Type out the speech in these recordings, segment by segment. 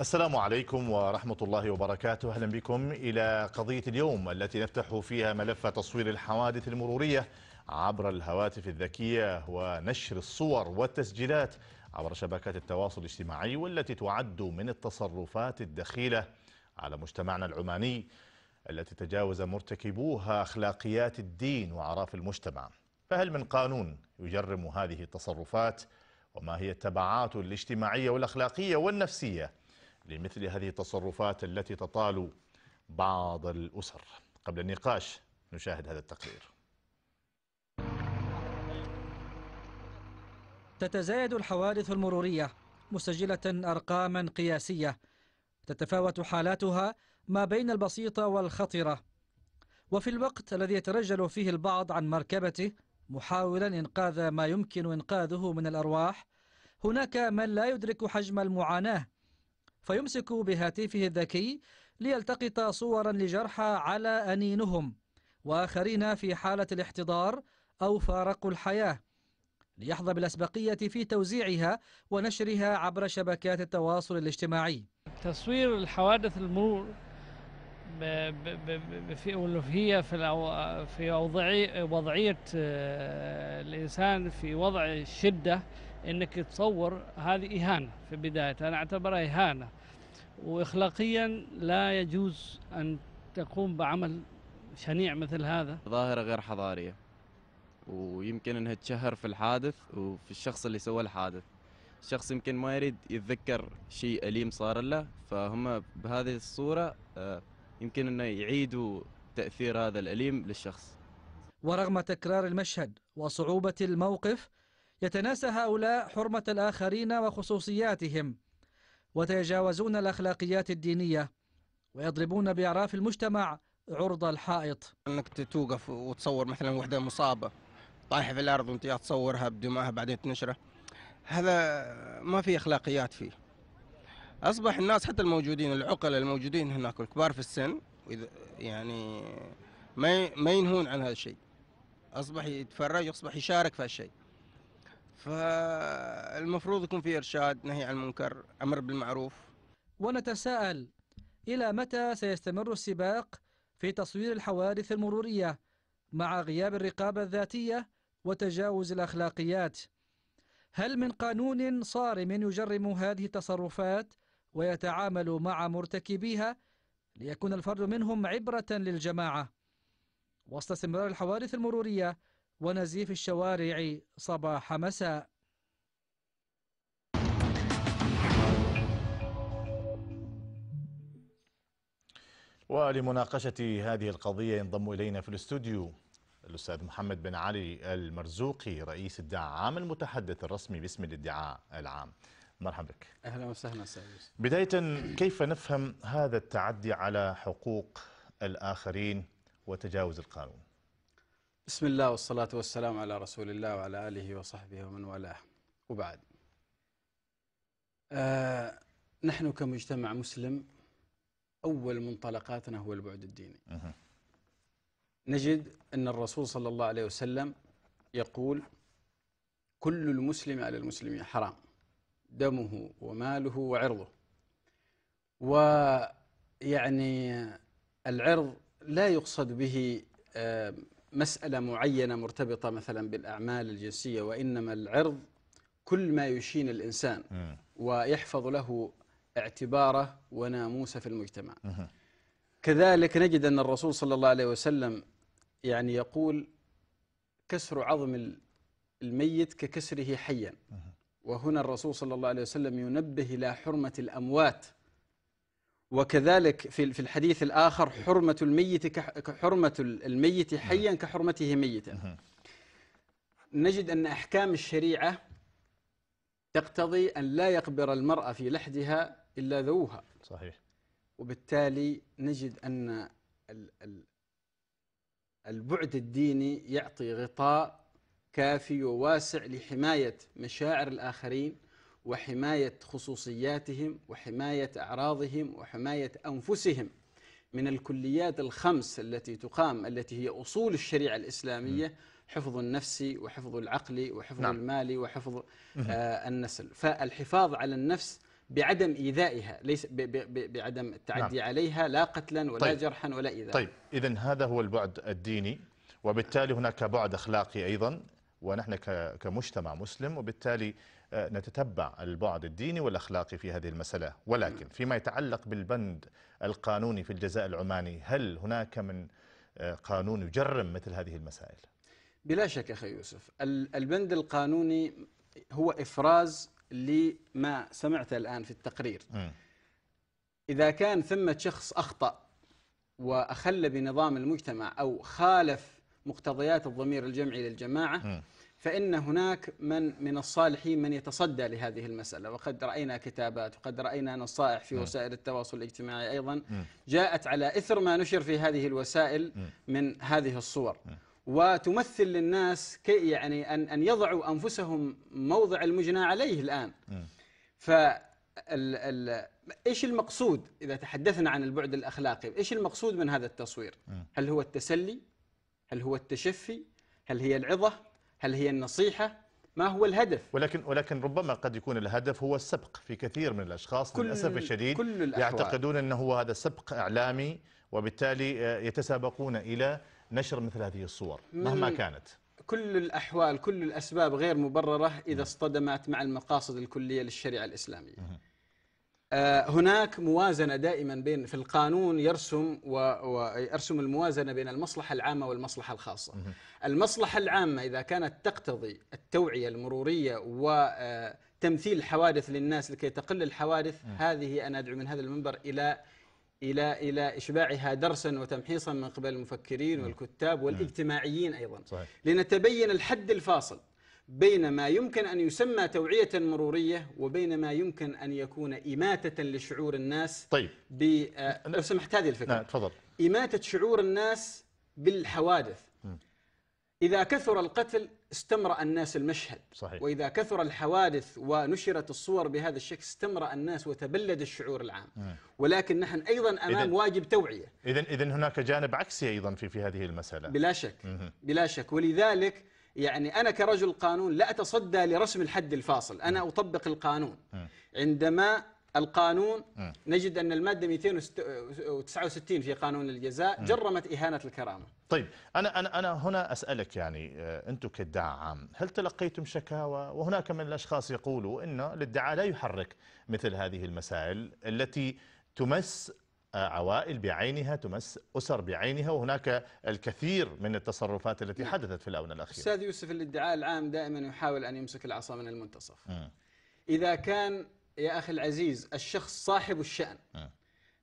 السلام عليكم ورحمة الله وبركاته أهلا بكم إلى قضية اليوم التي نفتح فيها ملف تصوير الحوادث المرورية عبر الهواتف الذكية ونشر الصور والتسجيلات عبر شبكات التواصل الاجتماعي والتي تعد من التصرفات الدخيلة على مجتمعنا العماني التي تجاوز مرتكبوها أخلاقيات الدين وأعراف المجتمع فهل من قانون يجرم هذه التصرفات وما هي التبعات الاجتماعية والأخلاقية والنفسية لمثل هذه التصرفات التي تطال بعض الأسر قبل النقاش نشاهد هذا التقرير تتزايد الحوادث المرورية مسجلة أرقاما قياسية تتفاوت حالاتها ما بين البسيطة والخطرة وفي الوقت الذي يترجل فيه البعض عن مركبته محاولا إنقاذ ما يمكن إنقاذه من الأرواح هناك من لا يدرك حجم المعاناة فيمسك بهاتفه الذكي ليلتقط صورا لجرحى على أنينهم وآخرين في حالة الاحتضار أو فارقوا الحياة ليحظى بالأسبقية في توزيعها ونشرها عبر شبكات التواصل الاجتماعي تصوير الحوادث المرور في هي في في وضعية آه، الإنسان في وضع الشدة انك تصور هذه اهانه في بدايه انا اعتبرها اهانه واخلاقيا لا يجوز ان تقوم بعمل شنيع مثل هذا ظاهره غير حضاريه ويمكن انها تشهر في الحادث وفي الشخص اللي سوى الحادث الشخص يمكن ما يريد يتذكر شيء أليم صار له فهم بهذه الصورة آه، يمكن أنه يعيدوا تأثير هذا الأليم للشخص ورغم تكرار المشهد وصعوبة الموقف يتناسى هؤلاء حرمة الآخرين وخصوصياتهم وتجاوزون الأخلاقيات الدينية ويضربون بأعراف المجتمع عرض الحائط أنك توقف وتصور مثلا وحدة مصابة طايحة في الأرض وانت تصورها بدمائها بعدين تنشره هذا ما في أخلاقيات فيه أصبح الناس حتى الموجودين العقل الموجودين هناك الكبار في السن يعني ما ما ينهون عن هذا الشيء أصبح يتفرج يصبح يشارك في هالشيء فالمفروض يكون في إرشاد نهي عن المنكر أمر بالمعروف ونتساءل إلى متى سيستمر السباق في تصوير الحوادث المرورية مع غياب الرقابة الذاتية وتجاوز الأخلاقيات هل من قانون صارم يجرم هذه التصرفات ويتعامل مع مرتكبيها ليكون الفرد منهم عبرة للجماعة وسط استمرار الحوادث المرورية ونزيف الشوارع صباح مساء ولمناقشة هذه القضية ينضم إلينا في الاستوديو الأستاذ محمد بن علي المرزوقي رئيس الدعاء عام المتحدث الرسمي باسم الادعاء العام مرحبا بك أهلا وسهلا أستاذ بداية كيف نفهم هذا التعدي على حقوق الآخرين وتجاوز القانون بسم الله والصلاة والسلام على رسول الله وعلى آله وصحبه ومن والاه وبعد آه نحن كمجتمع مسلم أول منطلقاتنا هو البعد الديني نجد أن الرسول صلى الله عليه وسلم يقول كل المسلم على المسلم حرام دمه وماله وعرضه ويعني العرض لا يقصد به آه مسألة معينة مرتبطة مثلا بالأعمال الجنسية وإنما العرض كل ما يشين الإنسان ويحفظ له اعتباره وناموسه في المجتمع كذلك نجد أن الرسول صلى الله عليه وسلم يعني يقول كسر عظم الميت ككسره حيا وهنا الرسول صلى الله عليه وسلم ينبه إلى حرمة الأموات وكذلك في في الحديث الآخر حرمة الميت كحرمة الميت نعم. حيا كحرمته ميتا نجد أن أحكام الشريعة تقتضي أن لا يقبر المرأة في لحدها إلا ذوها صحيح وبالتالي نجد أن البعد الديني يعطي غطاء كافي وواسع لحماية مشاعر الآخرين وحماية خصوصياتهم وحماية أعراضهم وحماية أنفسهم من الكليات الخمس التي تقام التي هي أصول الشريعة الإسلامية حفظ النفس وحفظ العقل وحفظ نعم. المال وحفظ آه النسل فالحفاظ على النفس بعدم إيذائها ليس ب ب بعدم التعدي نعم. عليها لا قتلا ولا طيب. جرحا ولا إيذاء طيب إذا هذا هو البعد الديني وبالتالي هناك بعد أخلاقي أيضا ونحن كمجتمع مسلم وبالتالي آه، نتتبع البعد الديني والأخلاقي في هذه المسألة ولكن فيما يتعلق بالبند القانوني في الجزاء العماني هل هناك من آه، قانون يجرم مثل هذه المسائل؟ بلا شك أخي يوسف البند القانوني هو إفراز لما سمعت الآن في التقرير إذا كان ثمة شخص أخطأ وأخل بنظام المجتمع أو خالف مقتضيات الضمير الجمعي للجماعة م. فإن هناك من من الصالحين من يتصدى لهذه المسألة وقد رأينا كتابات وقد رأينا نصائح في م. وسائل التواصل الاجتماعي أيضا م. جاءت على إثر ما نشر في هذه الوسائل من هذه الصور وتمثل للناس كي يعني أن أن يضعوا أنفسهم موضع المجنى عليه الآن ف ايش المقصود اذا تحدثنا عن البعد الاخلاقي ايش المقصود من هذا التصوير هل هو التسلي هل هو التشفي هل هي العظة هل هي النصيحة ما هو الهدف ولكن ولكن ربما قد يكون الهدف هو السبق في كثير من الاشخاص كل للاسف الشديد كل يعتقدون انه هو هذا سبق اعلامي وبالتالي آه، يتسابقون الى نشر مثل هذه الصور مهما كانت كل الاحوال كل الاسباب غير مبرره اذا اصطدمت مع المقاصد الكليه للشريعه الاسلاميه آه، هناك موازنة دائما بين في القانون يرسم ويرسم الموازنة بين المصلحة العامة والمصلحة الخاصة المصلحة العامة إذا كانت تقتضي التوعية المرورية و آه، تمثيل للناس لكي تقل الحوادث هذه أنا أدعو من هذا المنبر إلى إلى إلى إشباعها درسا وتمحيصا من قبل المفكرين والكتاب والاجتماعيين أيضا صحيح. لنتبين الحد الفاصل بين ما يمكن أن يسمى توعية مرورية وبين ما يمكن أن يكون إماتة لشعور الناس طيب ب... آه، لو سمحت هذه الفكرة نعم تفضل إماتة شعور الناس بالحوادث م. إذا كثر القتل استمرأ الناس المشهد صحيح. وإذا كثر الحوادث ونشرت الصور بهذا الشكل استمرأ الناس وتبلد الشعور العام م. ولكن نحن أيضا أمام إذن واجب توعية إذن, إذن هناك جانب عكسي أيضا في, في هذه المسألة بلا شك م. بلا شك ولذلك يعني أنا كرجل قانون لا أتصدى لرسم الحد الفاصل أنا أطبق القانون عندما القانون نجد أن المادة 269 في قانون الجزاء جرمت إهانة الكرامة طيب أنا, أنا, أنا هنا أسألك يعني آه، أنتم كادعاء عام هل تلقيتم شكاوى وهناك من الأشخاص يقولوا أن الادعاء لا يحرك مثل هذه المسائل التي تمس عوائل بعينها تمس أسر بعينها وهناك الكثير من التصرفات التي نعم. حدثت في الآونة الأخيرة أستاذ يوسف الادعاء العام دائما يحاول أن يمسك العصا من المنتصف م. إذا كان يا أخي العزيز الشخص صاحب الشأن م.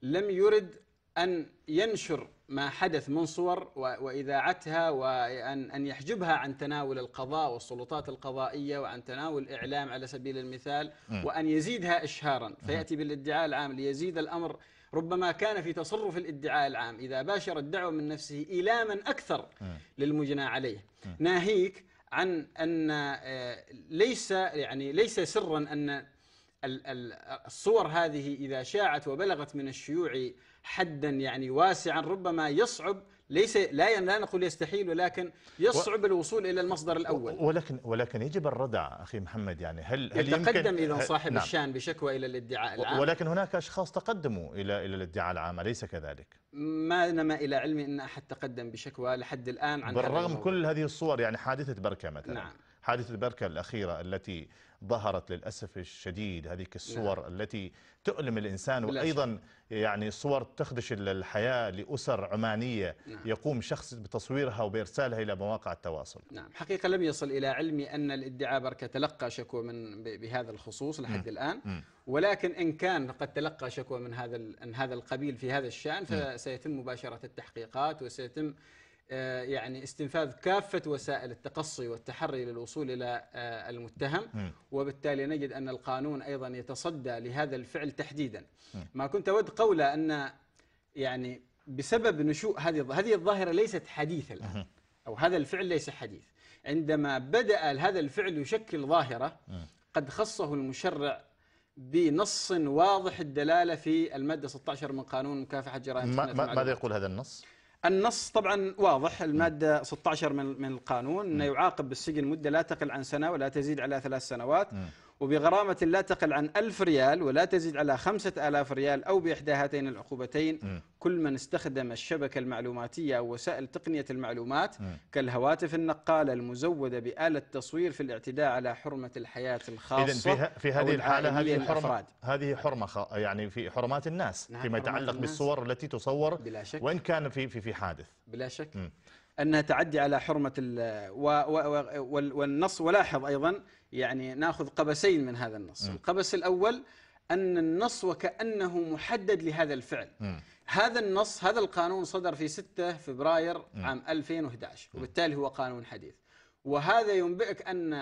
لم يرد أن ينشر ما حدث من صور وإذاعتها وأن أن يحجبها عن تناول القضاء والسلطات القضائية وعن تناول الإعلام على سبيل المثال وأن يزيدها إشهارا فيأتي بالادعاء العام ليزيد الأمر ربما كان في تصرف الادعاء العام إذا باشر الدعوة من نفسه إلى من أكثر للمجنى عليه ناهيك عن أن آه، ليس يعني ليس سرا أن الصور هذه إذا شاعت وبلغت من الشيوع حدا يعني واسعا ربما يصعب ليس لا لا نقول يستحيل ولكن يصعب و... الوصول الى المصدر الاول ولكن ولكن يجب الردع اخي محمد يعني هل هل يتقدم اذا صاحب نعم الشان بشكوى الى الادعاء العام ولكن هناك اشخاص تقدموا الى الى الادعاء العام اليس كذلك؟ ما نما الى علمي ان احد تقدم بشكوى لحد الان عن بالرغم كل هذه الصور يعني حادثه بركه مثلا نعم حادث البركة الأخيرة التي ظهرت للأسف الشديد هذه الصور نعم. التي تؤلم الإنسان وأيضا يعني صور تخدش الحياة لأسر عمانية نعم. يقوم شخص بتصويرها وبإرسالها إلى مواقع التواصل نعم حقيقة لم يصل إلى علمي أن الادعاء بركة تلقى شكوى من بهذا الخصوص لحد م. الآن م. ولكن إن كان قد تلقى شكوى من هذا من هذا القبيل في هذا الشأن فسيتم مباشرة التحقيقات وسيتم آه، يعني استنفاذ كافة وسائل التقصي والتحري للوصول إلى آه، المتهم وبالتالي نجد أن القانون أيضا يتصدى لهذا الفعل تحديدا ما كنت أود قوله أن يعني بسبب نشوء هذه هذه الظاهرة ليست حديثة الآن أو هذا الفعل ليس حديث عندما بدأ هذا الفعل يشكل ظاهرة قد خصه المشرع بنص واضح الدلالة في المادة 16 من قانون مكافحة جرائم ماذا يقول هذا النص؟ النص طبعا واضح المادة 16 من القانون أنه يعاقب بالسجن مدة لا تقل عن سنة ولا تزيد على ثلاث سنوات وبغرامة لا تقل عن ألف ريال ولا تزيد على خمسة آلاف ريال أو بإحدى هاتين العقوبتين كل من استخدم الشبكة المعلوماتية أو وسائل تقنية المعلومات كالهواتف النقالة المزودة بآلة تصوير في الاعتداء على حرمة الحياة الخاصة إذن في, في هذه الحالة هذه حرمة هذه حرمة يعني في حرمات الناس نعم فيما يتعلق بالصور التي تصور بلا شك وإن كان في في في حادث بلا شك م. انها تعدي على حرمه والنص ولاحظ ايضا يعني ناخذ قبسين من هذا النص، م. القبس الاول ان النص وكانه محدد لهذا الفعل. م. هذا النص هذا القانون صدر في 6 فبراير م. عام 2011 وبالتالي هو قانون حديث. وهذا ينبئك ان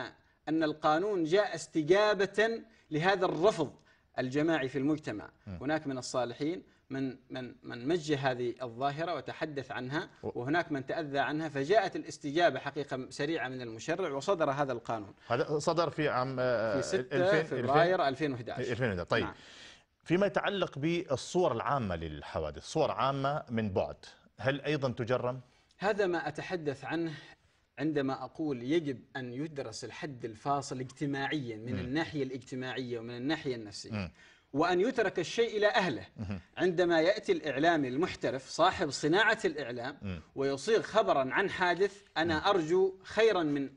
ان القانون جاء استجابه لهذا الرفض الجماعي في المجتمع، هناك من الصالحين من من من مج هذه الظاهرة وتحدث عنها وهناك من تأذى عنها فجاءت الاستجابة حقيقة سريعة من المشرع وصدر هذا القانون هذا صدر في عام آه، في 6 فبراير 2011 2011 طيب نعم. فيما يتعلق بالصور العامة للحوادث صور عامة من بعد هل أيضا تجرم؟ هذا ما أتحدث عنه عندما أقول يجب أن يدرس الحد الفاصل اجتماعيا من م. الناحية الاجتماعية ومن الناحية النفسية م. وأن يترك الشيء إلى أهله عندما يأتي الإعلامي المحترف صاحب صناعة الإعلام ويصيغ خبرا عن حادث أنا أرجو خيرا من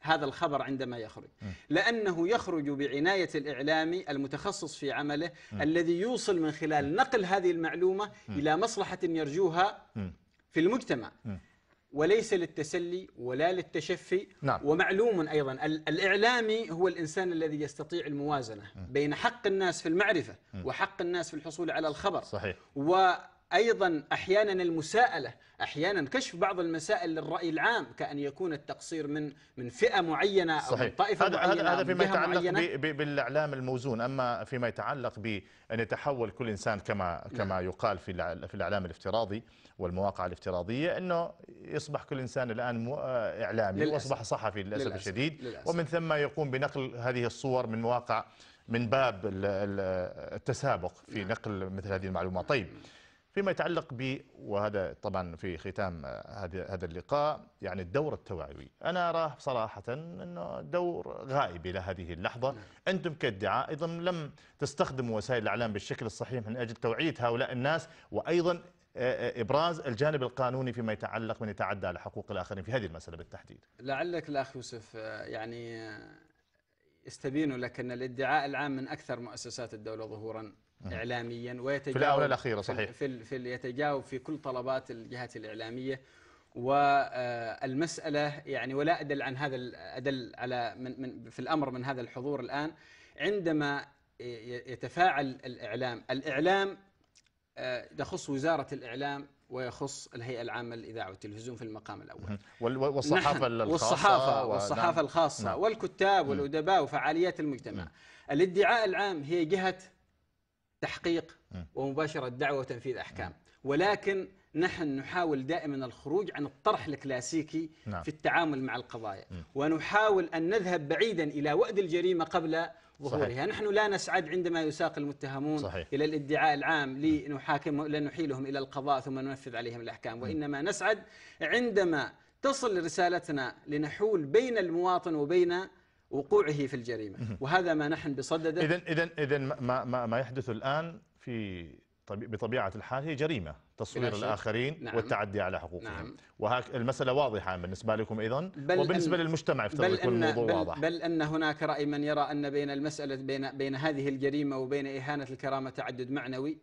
هذا الخبر عندما يخرج لأنه يخرج بعناية الإعلامي المتخصص في عمله الذي يوصل من خلال نقل هذه المعلومة إلى مصلحة يرجوها في المجتمع وليس للتسلي ولا للتشفي نعم. ومعلوم أيضا الإعلامي هو الإنسان الذي يستطيع الموازنة بين حق الناس في المعرفة وحق الناس في الحصول على الخبر صحيح. أيضا أحيانا المساءلة أحيانا كشف بعض المسائل للرأي العام كأن يكون التقصير من من فئة معينة أو صحيح. من طائفة هذا معينة هذا فيما يتعلق معينة. بالإعلام الموزون أما فيما يتعلق بأن يتحول كل إنسان كما نعم. كما نعم. يقال في في الإعلام الافتراضي والمواقع الافتراضية أنه يصبح كل إنسان الآن آه، إعلامي للأسف. وأصبح صحفي للأسف, للأسف. الشديد للأسف. ومن ثم يقوم بنقل هذه الصور من مواقع من باب التسابق في نعم. نقل مثل هذه المعلومات طيب نعم. فيما يتعلق ب وهذا طبعا في ختام آه، هذا اللقاء يعني الدور التوعوي أنا أراه صراحة أنه دور غائب إلى هذه اللحظة نعم. أنتم كادعاء أيضا لم تستخدموا وسائل الإعلام بالشكل الصحيح من أجل توعية هؤلاء الناس وأيضا آه، آه، ابراز الجانب القانوني فيما يتعلق من يتعدى على حقوق الاخرين في هذه المساله بالتحديد. لعلك الاخ يوسف يعني يستبين لك ان الادعاء العام من اكثر مؤسسات الدوله ظهورا اعلاميا ويتجاوب في الاونه الاخيره صحيح في, في يتجاوب في كل طلبات الجهات الاعلاميه والمساله آه، يعني ولا ادل عن هذا ادل على من, من في الامر من هذا الحضور الان عندما يتفاعل الاعلام الاعلام آه، يخص وزاره الاعلام ويخص الهيئه العامه للاذاعه والتلفزيون في المقام الاول والصحافه الخاصه والصحافه والصحافه نعم. الخاصه نعم. والكتاب والادباء وفعاليات المجتمع الادعاء العام هي جهه تحقيق ومباشرة دعوة وتنفيذ أحكام ولكن نحن نحاول دائما الخروج عن الطرح الكلاسيكي نعم. في التعامل مع القضايا م. ونحاول أن نذهب بعيدا إلى وأد الجريمة قبل ظهورها صحيح. نحن لا نسعد عندما يساق المتهمون صحيح. إلى الادعاء العام لنحاكم لنحيلهم إلى القضاء ثم ننفذ عليهم الأحكام وإنما نسعد عندما تصل رسالتنا لنحول بين المواطن وبين وقوعه في الجريمة وهذا ما نحن بصدده إذا إذا إذا ما, ما, ما يحدث الآن في بطبيعة الحال هي جريمة تصوير الآخرين نعم والتعدي على حقوقهم نعم وهك المسألة واضحة بالنسبة لكم أيضا وبالنسبة للمجتمع يفترض يكون الموضوع بل واضح بل أن هناك رأي من يرى أن بين المسألة بين, بين هذه الجريمة وبين إهانة الكرامة تعدد معنوي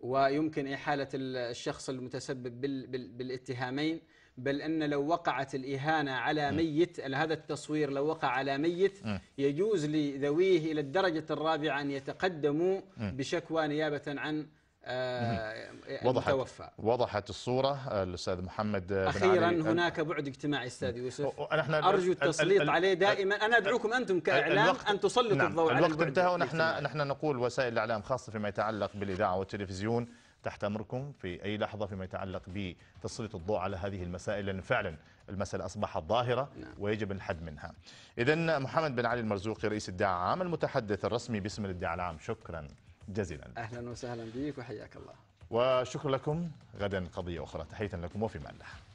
ويمكن إحالة الشخص المتسبب بال بال بالاتهامين بل أن لو وقعت الإهانة على ميت هذا التصوير لو وقع على ميت يجوز لذويه إلى الدرجة الرابعة أن يتقدموا بشكوى نيابة عن آه، وضحت المتوفى. وضحت الصوره الاستاذ محمد اخيرا علي هناك بعد اجتماعي استاذ يوسف ارجو التسليط عليه دائما انا ادعوكم انتم كاعلام ان تسلطوا نعم الضوء على الوقت انتهى ونحن نقول وسائل الاعلام خاصه فيما يتعلق بالاذاعه والتلفزيون تحت أمركم في أي لحظة فيما يتعلق بتسليط الضوء على هذه المسائل لأن فعلا المسألة أصبحت ظاهرة نعم. ويجب الحد منها إذا محمد بن علي المرزوقي رئيس الدعاء العام المتحدث الرسمي باسم الادعاء العام شكرا جزيلا أهلا وسهلا بك وحياك الله وشكرا لكم غدا قضية أخرى تحية لكم وفي الله